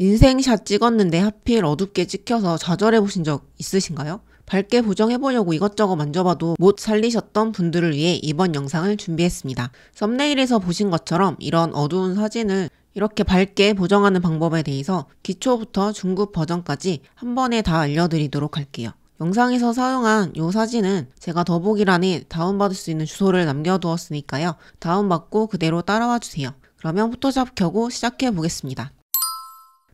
인생샷 찍었는데 하필 어둡게 찍혀서 좌절해 보신 적 있으신가요? 밝게 보정해보려고 이것저것 만져봐도 못 살리셨던 분들을 위해 이번 영상을 준비했습니다. 썸네일에서 보신 것처럼 이런 어두운 사진을 이렇게 밝게 보정하는 방법에 대해서 기초부터 중급 버전까지 한 번에 다 알려드리도록 할게요. 영상에서 사용한 이 사진은 제가 더보기란에 다운받을 수 있는 주소를 남겨두었으니까요. 다운받고 그대로 따라와 주세요. 그러면 포토샵 켜고 시작해 보겠습니다.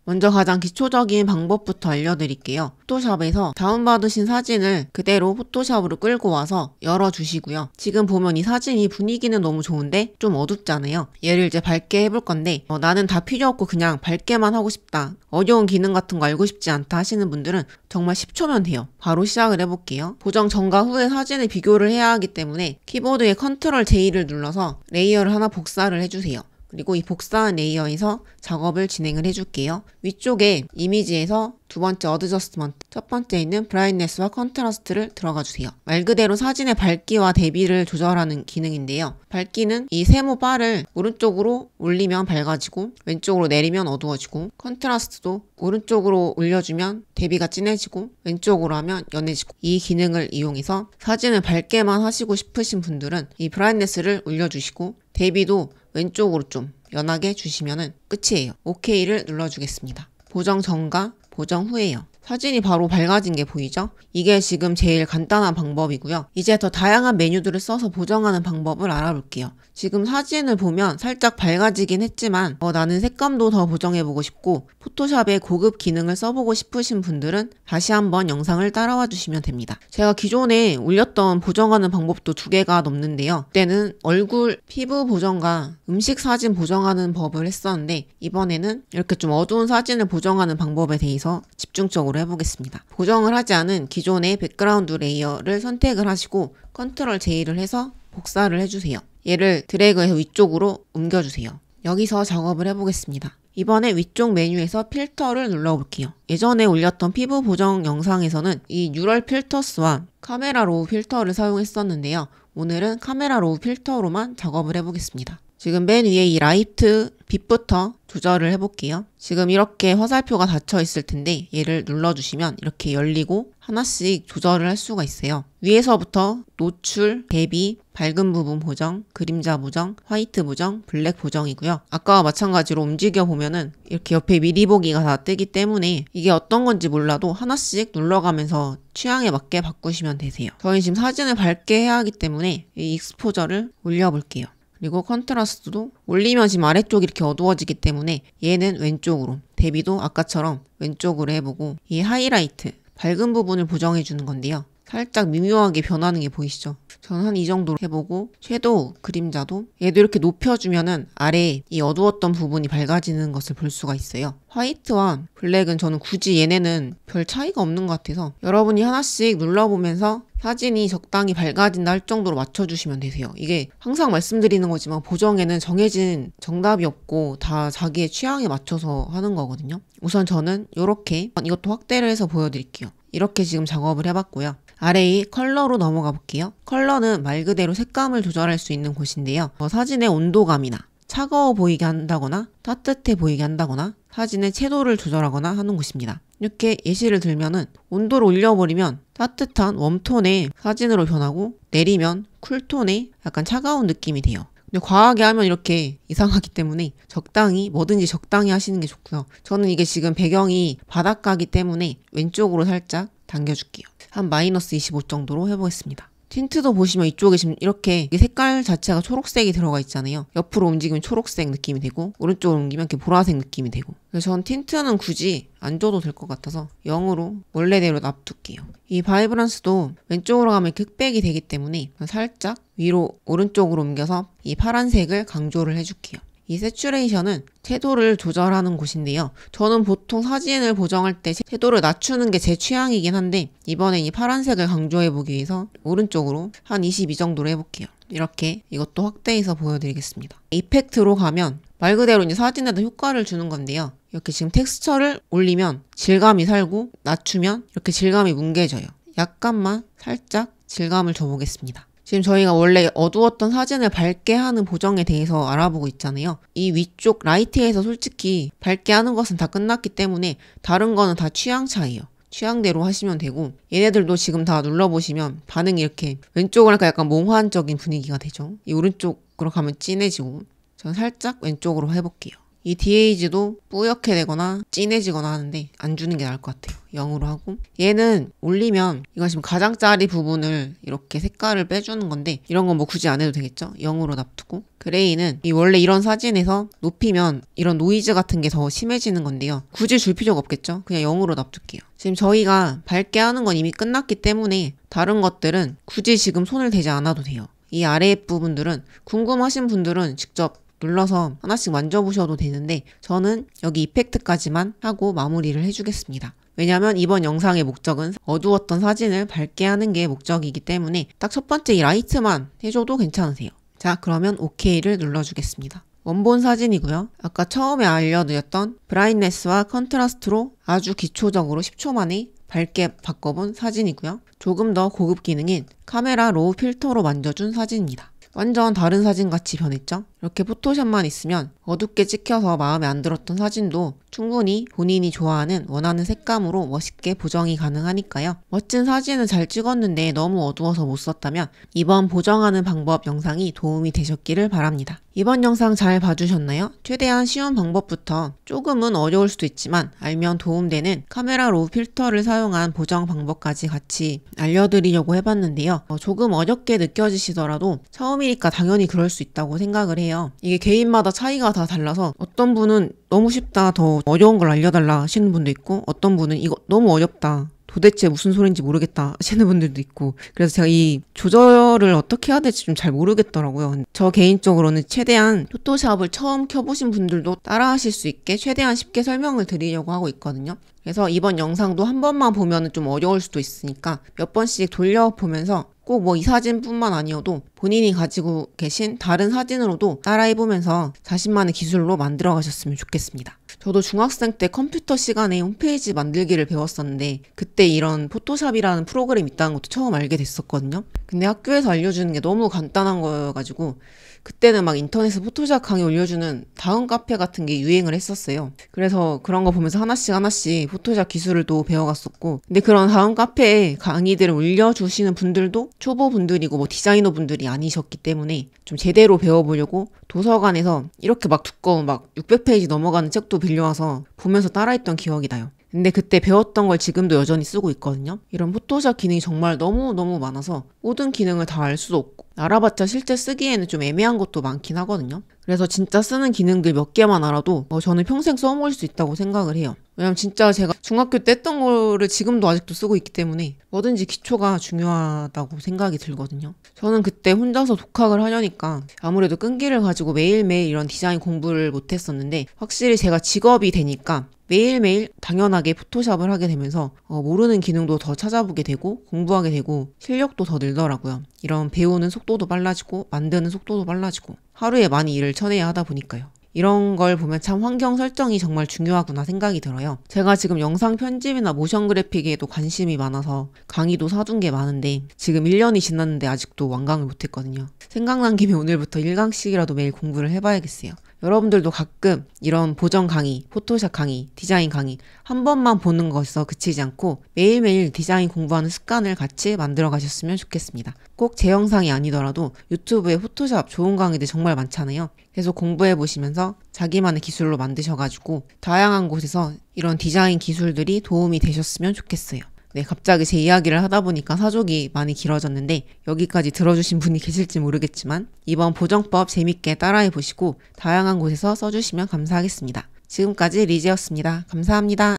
먼저 가장 기초적인 방법부터 알려드릴게요. 포토샵에서 다운받으신 사진을 그대로 포토샵으로 끌고 와서 열어주시고요. 지금 보면 이 사진이 분위기는 너무 좋은데 좀 어둡잖아요. 얘를 이제 밝게 해볼 건데 어, 나는 다 필요 없고 그냥 밝게만 하고 싶다. 어려운 기능 같은 거 알고 싶지 않다 하시는 분들은 정말 10초면 돼요. 바로 시작을 해볼게요. 보정 전과 후의 사진을 비교를 해야 하기 때문에 키보드의 컨트롤 J를 눌러서 레이어를 하나 복사를 해주세요. 그리고 이 복사한 레이어에서 작업을 진행을 해줄게요. 위쪽에 이미지에서 두 번째 어드저스먼트, 첫 번째 있는 브라인네스와 컨트라스트를 들어가 주세요. 말 그대로 사진의 밝기와 대비를 조절하는 기능인데요. 밝기는 이 세모 바를 오른쪽으로 올리면 밝아지고 왼쪽으로 내리면 어두워지고 컨트라스트도 오른쪽으로 올려주면 대비가 진해지고 왼쪽으로 하면 연해지고 이 기능을 이용해서 사진을 밝게만 하시고 싶으신 분들은 이 브라인네스를 올려주시고 대비도 왼쪽으로 좀 연하게 주시면 끝이에요. OK를 눌러주겠습니다. 보정 전과 보정 후에요. 사진이 바로 밝아진 게 보이죠? 이게 지금 제일 간단한 방법이고요. 이제 더 다양한 메뉴들을 써서 보정하는 방법을 알아볼게요. 지금 사진을 보면 살짝 밝아지긴 했지만 어, 나는 색감도 더 보정해보고 싶고 포토샵의 고급 기능을 써보고 싶으신 분들은 다시 한번 영상을 따라와 주시면 됩니다. 제가 기존에 올렸던 보정하는 방법도 두 개가 넘는데요. 그때는 얼굴, 피부 보정과 음식 사진 보정하는 법을 했었는데 이번에는 이렇게 좀 어두운 사진을 보정하는 방법에 대해서 대해서 집중적으로 해보겠습니다. 보정을 하지 않은 기존의 백그라운드 레이어를 선택을 하시고 컨트롤 J를 해서 복사를 해주세요. 얘를 드래그해서 위쪽으로 옮겨주세요. 여기서 작업을 해보겠습니다. 이번에 위쪽 메뉴에서 필터를 눌러볼게요. 예전에 올렸던 피부 보정 영상에서는 이 뉴럴 필터스와 카메라 로우 필터를 사용했었는데요. 오늘은 카메라 로우 필터로만 작업을 해보겠습니다. 지금 맨 위에 이 라이트 빛부터 조절을 해볼게요. 지금 이렇게 화살표가 닫혀 있을 텐데 얘를 눌러주시면 이렇게 열리고 하나씩 조절을 할 수가 있어요. 위에서부터 노출, 대비, 밝은 부분 보정, 그림자 보정, 화이트 보정, 블랙 보정이고요. 아까와 마찬가지로 움직여보면은 이렇게 옆에 미리 보기가 다 뜨기 때문에 이게 어떤 건지 몰라도 하나씩 눌러가면서 취향에 맞게 바꾸시면 되세요. 저희 지금 사진을 밝게 해야 하기 때문에 이 익스포저를 올려볼게요. 그리고 컨트라스트도 올리면 지 아래쪽이 이렇게 어두워지기 때문에 얘는 왼쪽으로 대비도 아까처럼 왼쪽으로 해보고 이 하이라이트 밝은 부분을 보정해 주는 건데요. 살짝 미묘하게 변하는 게 보이시죠? 저는 한 이 정도로 해보고 섀도우, 그림자도 얘도 이렇게 높여주면은 아래에 이 어두웠던 부분이 밝아지는 것을 볼 수가 있어요. 화이트와 블랙은 저는 굳이 얘네는 별 차이가 없는 것 같아서 여러분이 하나씩 눌러보면서 사진이 적당히 밝아진다 할 정도로 맞춰주시면 되세요. 이게 항상 말씀드리는 거지만 보정에는 정해진 정답이 없고 다 자기의 취향에 맞춰서 하는 거거든요. 우선 저는 이렇게 이것도 확대를 해서 보여드릴게요. 이렇게 지금 작업을 해봤고요. 아래의 컬러로 넘어가 볼게요. 컬러는 말 그대로 색감을 조절할 수 있는 곳인데요. 어, 사진의 온도감이나 차가워 보이게 한다거나 따뜻해 보이게 한다거나 사진의 채도를 조절하거나 하는 곳입니다 이렇게 예시를 들면은 온도를 올려버리면 따뜻한 웜톤의 사진으로 변하고 내리면 쿨톤의 약간 차가운 느낌이 돼요. 근데 과하게 하면 이렇게 이상하기 때문에 적당히 뭐든지 적당히 하시는 게 좋고요. 저는 이게 지금 배경이 바닷가기 때문에 왼쪽으로 살짝 당겨줄게요. 한 마이너스 25 정도로 해보겠습니다. 틴트도 보시면 이쪽에 지금 이렇게 색깔 자체가 초록색이 들어가 있잖아요. 옆으로 움직이면 초록색 느낌이 되고 오른쪽으로 옮기면 이렇게 보라색 느낌이 되고 그래서 전 틴트는 굳이 안 줘도 될 것 같아서 0으로 원래대로 놔둘게요. 이 바이브란스도 왼쪽으로 가면 이렇게 흑백이 되기 때문에 살짝 위로 오른쪽으로 옮겨서 이 파란색을 강조를 해줄게요. 이 세츄레이션은 채도를 조절하는 곳인데요. 저는 보통 사진을 보정할 때 채도를 낮추는 게 제 취향이긴 한데 이번에 이 파란색을 강조해보기 위해서 오른쪽으로 한 22 정도로 해볼게요. 이렇게 이것도 확대해서 보여드리겠습니다. 이펙트로 가면 말 그대로 이제 사진에도 효과를 주는 건데요. 이렇게 지금 텍스처를 올리면 질감이 살고 낮추면 이렇게 질감이 뭉개져요. 약간만 살짝 질감을 줘보겠습니다. 지금 저희가 원래 어두웠던 사진을 밝게 하는 보정에 대해서 알아보고 있잖아요. 이 위쪽 라이트에서 솔직히 밝게 하는 것은 다 끝났기 때문에 다른 거는 다 취향 차이에요 취향대로 하시면 되고 얘네들도 지금 다 눌러보시면 반응이 이렇게 왼쪽으로 할까 약간 몽환적인 분위기가 되죠. 이 오른쪽으로 가면 진해지고 저는 살짝 왼쪽으로 해볼게요. 이 DAG도 뿌옇게 되거나 진해지거나 하는데 안 주는 게 나을 것 같아요. 0으로 하고 얘는 올리면 이건 지금 가장짜리 부분을 이렇게 색깔을 빼주는 건데 이런 건 뭐 굳이 안 해도 되겠죠? 0으로 놔두고 그레이는 이 원래 이런 사진에서 높이면 이런 노이즈 같은 게 더 심해지는 건데요. 굳이 줄 필요가 없겠죠? 그냥 0으로 놔둘게요. 지금 저희가 밝게 하는 건 이미 끝났기 때문에 다른 것들은 굳이 지금 손을 대지 않아도 돼요. 이 아래 부분들은 궁금하신 분들은 직접 눌러서 하나씩 만져보셔도 되는데 저는 여기 이펙트까지만 하고 마무리를 해주겠습니다. 왜냐하면 이번 영상의 목적은 어두웠던 사진을 밝게 하는 게 목적이기 때문에 딱 첫 번째 이 라이트만 해줘도 괜찮으세요. 자 그러면 OK를 눌러주겠습니다. 원본 사진이고요. 아까 처음에 알려드렸던 브라인네스와 컨트라스트로 아주 기초적으로 10초 만에 밝게 바꿔본 사진이고요. 조금 더 고급 기능인 카메라 로우 필터로 만져준 사진입니다. 완전 다른 사진같이 변했죠? 이렇게 포토샵만 있으면 어둡게 찍혀서 마음에 안 들었던 사진도 충분히 본인이 좋아하는 원하는 색감으로 멋있게 보정이 가능하니까요. 멋진 사진은 잘 찍었는데 너무 어두워서 못 썼다면 이번 보정하는 방법 영상이 도움이 되셨기를 바랍니다. 이번 영상 잘 봐주셨나요? 최대한 쉬운 방법부터 조금은 어려울 수도 있지만 알면 도움되는 카메라 로우 필터를 사용한 보정 방법까지 같이 알려드리려고 해봤는데요. 어, 조금 어렵게 느껴지시더라도 처음이니까 당연히 그럴 수 있다고 생각을 해요. 해요. 이게 개인마다 차이가 다 달라서 어떤 분은 너무 쉽다 더 어려운 걸 알려달라 하시는 분도 있고 어떤 분은 이거 너무 어렵다 도대체 무슨 소리인지 모르겠다 하시는 분들도 있고 그래서 제가 이 조절을 어떻게 해야 될지 좀 잘 모르겠더라고요. 저 개인적으로는 최대한 토토샵을 처음 켜보신 분들도 따라하실 수 있게 최대한 쉽게 설명을 드리려고 하고 있거든요. 그래서 이번 영상도 한 번만 보면 좀 어려울 수도 있으니까 몇 번씩 돌려보면서 꼭뭐이 사진뿐만 아니어도 본인이 가지고 계신 다른 사진으로도 따라해보면서 자신만의 기술로 만들어 가셨으면 좋겠습니다. 저도 중학생 때 컴퓨터 시간에 홈페이지 만들기를 배웠었는데 그때 이런 포토샵이라는 프로그램이 있다는 것도 처음 알게 됐었거든요. 근데 학교에서 알려주는 게 너무 간단한 거여가지고 그때는 막 인터넷에 포토샵 강의 올려주는 다음 카페 같은 게 유행을 했었어요. 그래서 그런 거 보면서 하나씩 하나씩 포토샵 기술을 또 배워갔었고 근데 그런 다음 카페에 강의들을 올려주시는 분들도 초보 분들이고 뭐 디자이너 분들이 아니셨기 때문에 좀 제대로 배워보려고 도서관에서 이렇게 막 두꺼운 막 600페이지 넘어가는 책도 빌려와서 보면서 따라했던 기억이 나요. 근데 그때 배웠던 걸 지금도 여전히 쓰고 있거든요. 이런 포토샵 기능이 정말 너무너무 많아서 모든 기능을 다 알 수도 없고 알아봤자 실제 쓰기에는 좀 애매한 것도 많긴 하거든요. 그래서 진짜 쓰는 기능들 몇 개만 알아도 어, 저는 평생 써먹을 수 있다고 생각을 해요. 왜냐면 진짜 제가 중학교 때 했던 거를 지금도 아직도 쓰고 있기 때문에 뭐든지 기초가 중요하다고 생각이 들거든요. 저는 그때 혼자서 독학을 하려니까 아무래도 끈기를 가지고 매일매일 이런 디자인 공부를 못했었는데 확실히 제가 직업이 되니까 매일매일 당연하게 포토샵을 하게 되면서 어, 모르는 기능도 더 찾아보게 되고 공부하게 되고 실력도 더 늘더라고요. 이런 배우는 속도도 빨라지고 만드는 속도도 빨라지고 하루에 많이 일을 쳐내야 하다 보니까요. 이런 걸 보면 참 환경 설정이 정말 중요하구나 생각이 들어요. 제가 지금 영상 편집이나 모션 그래픽에도 관심이 많아서 강의도 사둔 게 많은데 지금 1년이 지났는데 아직도 완강을 못했거든요. 생각난 김에 오늘부터 1강씩이라도 매일 공부를 해봐야겠어요. 여러분들도 가끔 이런 보정 강의, 포토샵 강의, 디자인 강의 한 번만 보는 것에서 그치지 않고 매일매일 디자인 공부하는 습관을 같이 만들어 가셨으면 좋겠습니다. 꼭 제 영상이 아니더라도 유튜브에 포토샵 좋은 강의들 정말 많잖아요. 계속 공부해 보시면서 자기만의 기술로 만드셔가지고 다양한 곳에서 이런 디자인 기술들이 도움이 되셨으면 좋겠어요. 네, 갑자기 제 이야기를 하다 보니까 사족이 많이 길어졌는데 여기까지 들어주신 분이 계실지 모르겠지만 이번 보정법 재밌게 따라해 보시고 다양한 곳에서 써주시면 감사하겠습니다. 지금까지 리지였습니다. 감사합니다.